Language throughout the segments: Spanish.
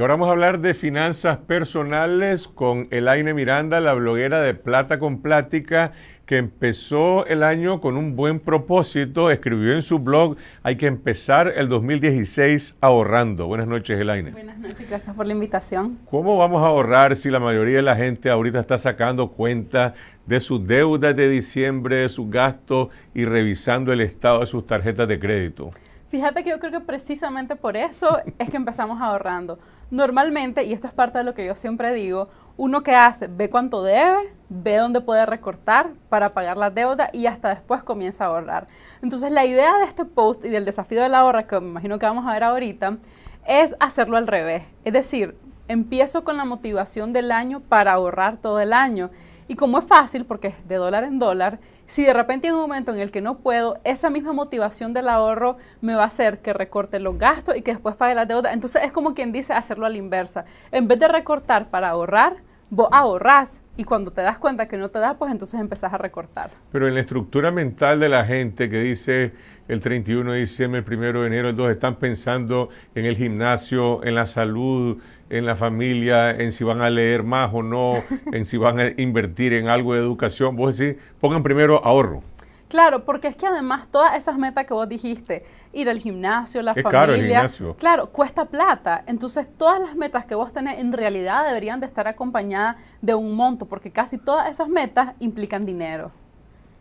Y ahora vamos a hablar de finanzas personales con Elaine Miranda, la bloguera de Plata con Plática, que empezó el año con un buen propósito, escribió en su blog, hay que empezar el 2016 ahorrando. Buenas noches, Elaine. Buenas noches, gracias por la invitación. ¿Cómo vamos a ahorrar si la mayoría de la gente ahorita está sacando cuenta de sus deudas de diciembre, de sus gastos y revisando el estado de sus tarjetas de crédito? Fíjate que yo creo que precisamente por eso es que empezamos ahorrando Normalmente, y esto es parte de lo que yo siempre digo, uno que hace, ve cuánto debe, ve dónde puede recortar para pagar la deuda y hasta después comienza a ahorrar. Entonces la idea de este post y del desafío de la ahorra, que me imagino que vamos a ver ahorita, es hacerlo al revés. Es decir, empiezo con la motivación del año para ahorrar todo el año. Y como es fácil, porque es de dólar en dólar, si de repente hay un momento en el que no puedo, esa misma motivación del ahorro me va a hacer que recorte los gastos y que después pague la deuda. Entonces es como quien dice hacerlo a la inversa. En vez de recortar para ahorrar, vos ahorrás y cuando te das cuenta que no te das, pues entonces empezás a recortar. Pero en la estructura mental de la gente que dice el 31 de diciembre, el 1 de enero, el 2, están pensando en el gimnasio, en la salud, en la familia, en si van a leer más o no, en si van a invertir en algo de educación. Vos decís, pongan primero ahorro. Claro, porque es que además todas esas metas que vos dijiste, ir al gimnasio, la familia, claro, cuesta plata. Entonces todas las metas que vos tenés en realidad deberían de estar acompañadas de un monto, porque casi todas esas metas implican dinero.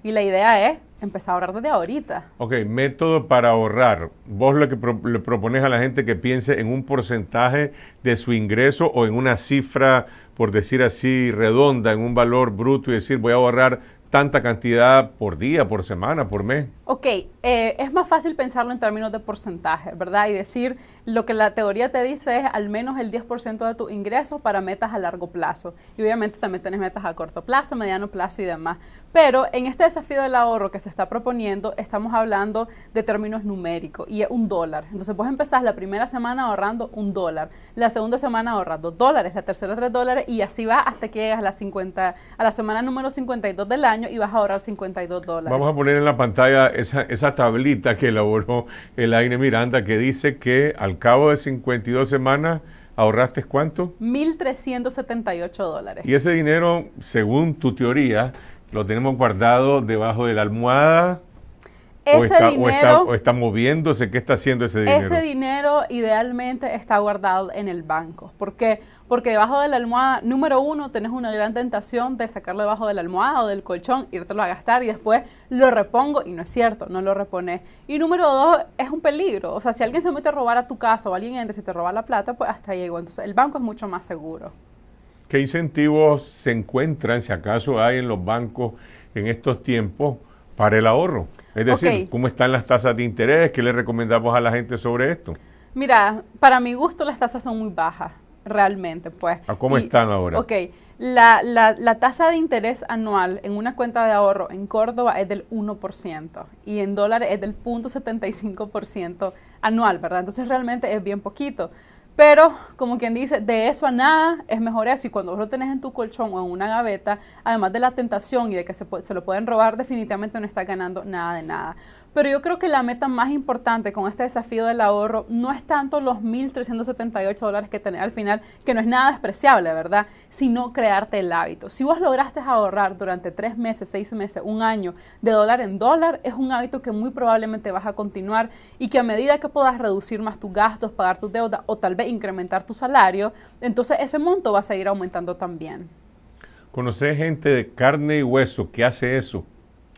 Y la idea es Empezar a ahorrar desde ahorita. Ok, método para ahorrar. Vos lo que le propones a la gente que piense en un porcentaje de su ingreso o en una cifra, por decir así, redonda, en un valor bruto y decir voy a ahorrar tanta cantidad por día, por semana, por mes. Ok, eh, es más fácil pensarlo en términos de porcentaje, ¿verdad? Y decir lo que la teoría te dice es al menos el 10% de tu ingreso para metas a largo plazo. Y obviamente también tienes metas a corto plazo, mediano plazo y demás. Pero en este desafío del ahorro que se está proponiendo, estamos hablando de términos numéricos y es un dólar. Entonces vos empezás la primera semana ahorrando un dólar, la segunda semana ahorras dos dólares, la tercera tres dólares y así va hasta que llegas a la, 50, a la semana número 52 del año y vas a ahorrar 52 dólares. Vamos a poner en la pantalla esa, esa tablita que elaboró el Aire Miranda que dice que al cabo de 52 semanas ahorraste cuánto? 1.378 dólares. Y ese dinero, según tu teoría, lo tenemos guardado debajo de la almohada, ese o está, dinero, está, moviéndose, ¿qué está haciendo ese dinero? Ese dinero idealmente está guardado en el banco. ¿Por qué? Porque debajo de la almohada, número uno, tenés una gran tentación de sacarlo debajo de la almohada o del colchón, irte a gastar y después lo repongo y no es cierto, no lo repones. Y número dos, es un peligro. O sea, si alguien se mete a robar a tu casa o alguien entra y te roba la plata, pues hasta llegó. Entonces, el banco es mucho más seguro. ¿Qué incentivos se encuentran, si acaso hay en los bancos en estos tiempos? para el ahorro. Es decir, ¿cómo están las tasas de interés? ¿Qué le recomendamos a la gente sobre esto? Mira, para mi gusto las tasas son muy bajas, realmente, pues. ¿Cómo están ahora? Ok, la, la, la, tasa de interés anual en una cuenta de ahorro en Córdoba es del 1% y en dólares es del 0.75% anual, ¿verdad? Entonces realmente es bien poquito. Pero, como quien dice, de eso a nada es mejor eso. Y cuando vos lo tenés en tu colchón o en una gaveta, además de la tentación y de que se, se lo pueden robar, definitivamente no estás ganando nada de nada. Pero yo creo que la meta más importante con este desafío del ahorro no es tanto los 1.378 dólares que tenés al final, que no es nada despreciable, ¿verdad? Sino crearte el hábito. Si vos lograste ahorrar durante tres meses, seis meses, un año, de dólar en dólar, es un hábito que muy probablemente vas a continuar y que a medida que puedas reducir más tus gastos, pagar tus deudas o tal vez incrementar tu salario, entonces ese monto va a seguir aumentando también. Conocer gente de carne y hueso que hace eso.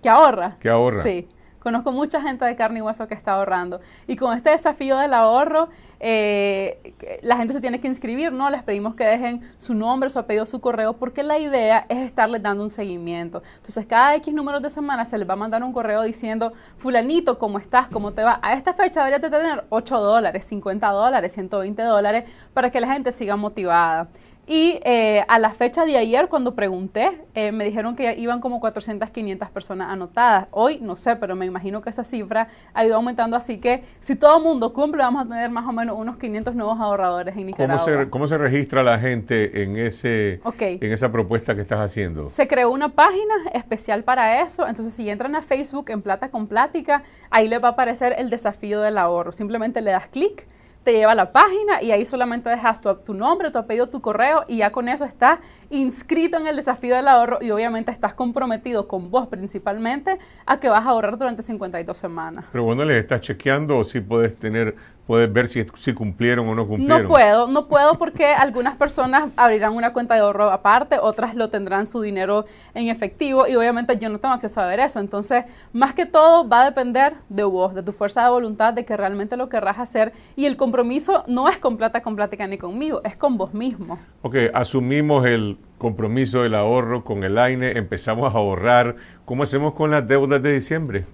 Que ahorra. Que ahorra. Sí. Conozco mucha gente de carne y hueso que está ahorrando. Y con este desafío del ahorro, eh, la gente se tiene que inscribir, ¿no? Les pedimos que dejen su nombre, su apellido, su correo, porque la idea es estarles dando un seguimiento. Entonces, cada X números de semana se les va a mandar un correo diciendo, fulanito, ¿cómo estás? ¿Cómo te va? A esta fecha deberías de tener 8 dólares, 50 dólares, 120 dólares, para que la gente siga motivada. Y eh, a la fecha de ayer, cuando pregunté, eh, me dijeron que iban como 400, 500 personas anotadas. Hoy no sé, pero me imagino que esa cifra ha ido aumentando. Así que si todo el mundo cumple, vamos a tener más o menos unos 500 nuevos ahorradores en Nicaragua. ¿Cómo se, registra la gente en, ese, en esa propuesta que estás haciendo? Se creó una página especial para eso. Entonces, si entran a Facebook en Plata con Plática, ahí les va a aparecer el desafío del ahorro. Simplemente le das clic te lleva a la página y ahí solamente dejas tu, nombre, tu apellido, tu correo y ya con eso estás inscrito en el desafío del ahorro y obviamente estás comprometido con vos principalmente a que vas a ahorrar durante 52 semanas. Pero bueno, les estás chequeando si puedes tener puedes ver si, cumplieron o no cumplieron. No puedo, no puedo porque algunas personas abrirán una cuenta de ahorro aparte, otras lo tendrán su dinero en efectivo y obviamente yo no tengo acceso a ver eso. Entonces, más que todo va a depender de vos, de tu fuerza de voluntad, de que realmente lo querrás hacer y el compromiso no es con plata, con plática ni conmigo, es con vos mismo. Ok, asumimos el compromiso del ahorro con el AINE, empezamos a ahorrar. ¿Cómo hacemos con las deudas de diciembre?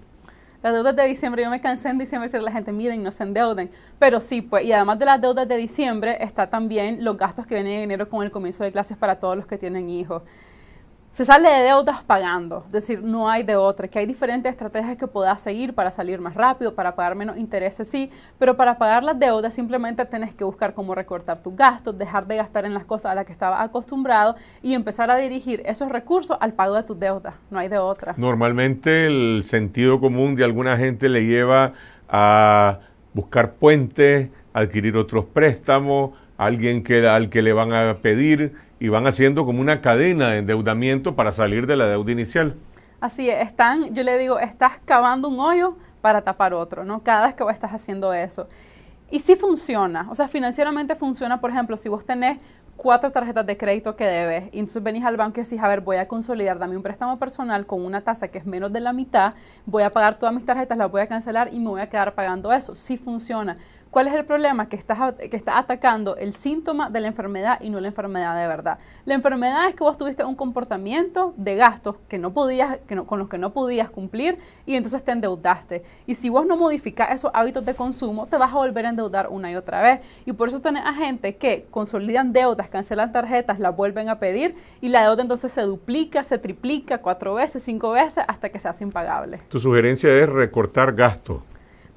Las deudas de diciembre, yo me cansé en diciembre la gente, miren, no se endeuden. Pero sí, pues, y además de las deudas de diciembre, está también los gastos que vienen en enero con el comienzo de clases para todos los que tienen hijos se sale de deudas pagando, es decir, no hay de otra, que hay diferentes estrategias que puedas seguir para salir más rápido, para pagar menos intereses, sí, pero para pagar las deudas simplemente tienes que buscar cómo recortar tus gastos, dejar de gastar en las cosas a las que estabas acostumbrado y empezar a dirigir esos recursos al pago de tus deudas, no hay de otra. Normalmente el sentido común de alguna gente le lleva a buscar puentes, adquirir otros préstamos, alguien que, al que le van a pedir y van haciendo como una cadena de endeudamiento para salir de la deuda inicial. Así es, están, yo le digo, estás cavando un hoyo para tapar otro, ¿no? Cada vez que vos estás haciendo eso. Y sí funciona, o sea, financieramente funciona, por ejemplo, si vos tenés cuatro tarjetas de crédito que debes y entonces venís al banco y decís, a ver, voy a consolidar, dame un préstamo personal con una tasa que es menos de la mitad, voy a pagar todas mis tarjetas, las voy a cancelar y me voy a quedar pagando eso. Sí funciona, ¿Cuál es el problema? Que estás, que atacando el síntoma de la enfermedad y no la enfermedad de verdad. La enfermedad es que vos tuviste un comportamiento de gastos que no podías, con los que no podías cumplir y entonces te endeudaste. Y si vos no modificás esos hábitos de consumo, te vas a volver a endeudar una y otra vez. Y por eso tenés a gente que consolidan deudas, cancelan tarjetas, las vuelven a pedir y la deuda entonces se duplica, se triplica cuatro veces, cinco veces hasta que se hace impagable. Tu sugerencia es recortar gastos.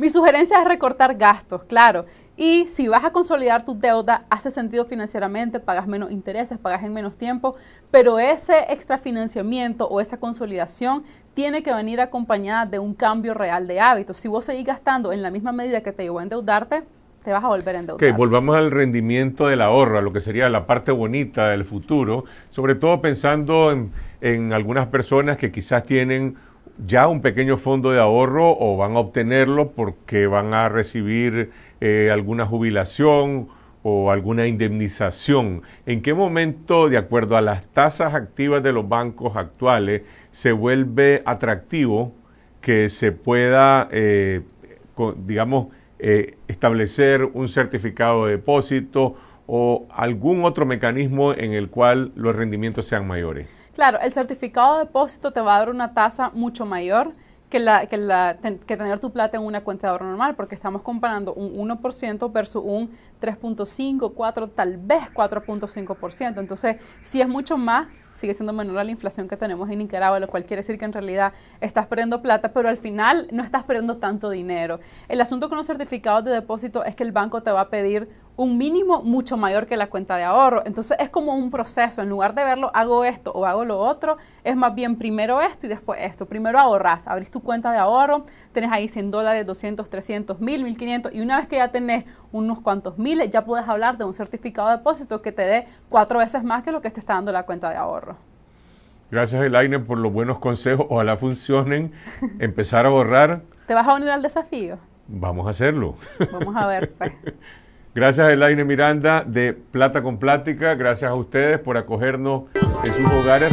Mi sugerencia es recortar gastos, claro. Y si vas a consolidar tu deuda, hace sentido financieramente, pagas menos intereses, pagas en menos tiempo, pero ese extrafinanciamiento o esa consolidación tiene que venir acompañada de un cambio real de hábitos. Si vos seguís gastando en la misma medida que te llevó a endeudarte, te vas a volver a endeudar. volvamos al rendimiento del ahorro, ahorra, lo que sería la parte bonita del futuro, sobre todo pensando en algunas personas que quizás tienen ya un pequeño fondo de ahorro o van a obtenerlo porque van a recibir eh, alguna jubilación o alguna indemnización. ¿En qué momento, de acuerdo a las tasas activas de los bancos actuales, se vuelve atractivo que se pueda, eh, digamos, eh, establecer un certificado de depósito o algún otro mecanismo en el cual los rendimientos sean mayores? Claro, el certificado de depósito te va a dar una tasa mucho mayor que, la, tener tu plata en una cuenta de ahorro normal, porque estamos comparando un 1% versus un 3.5, 4, tal vez 4.5%. Entonces, si es mucho más, sigue siendo menor la inflación que tenemos en Nicaragua, lo cual quiere decir que en realidad estás perdiendo plata, pero al final no estás perdiendo tanto dinero. El asunto con los certificados de depósito es que el banco te va a pedir un mínimo mucho mayor que la cuenta de ahorro. Entonces es como un proceso, en lugar de verlo, hago esto o hago lo otro, es más bien primero esto y después esto. Primero ahorras, abrís tu cuenta de ahorro, tenés ahí 100 dólares, 200, 300, 1000, 1500 y una vez que ya tenés unos cuantos miles, ya puedes hablar de un certificado de depósito que te dé cuatro veces más que lo que te está dando la cuenta de ahorro. Gracias, Elaine, por los buenos consejos. Ojalá funcionen. Empezar a ahorrar. ¿Te vas a unir al desafío? Vamos a hacerlo. Vamos a ver, pues. Gracias a Elaine Miranda de Plata con Plática. Gracias a ustedes por acogernos en sus hogares.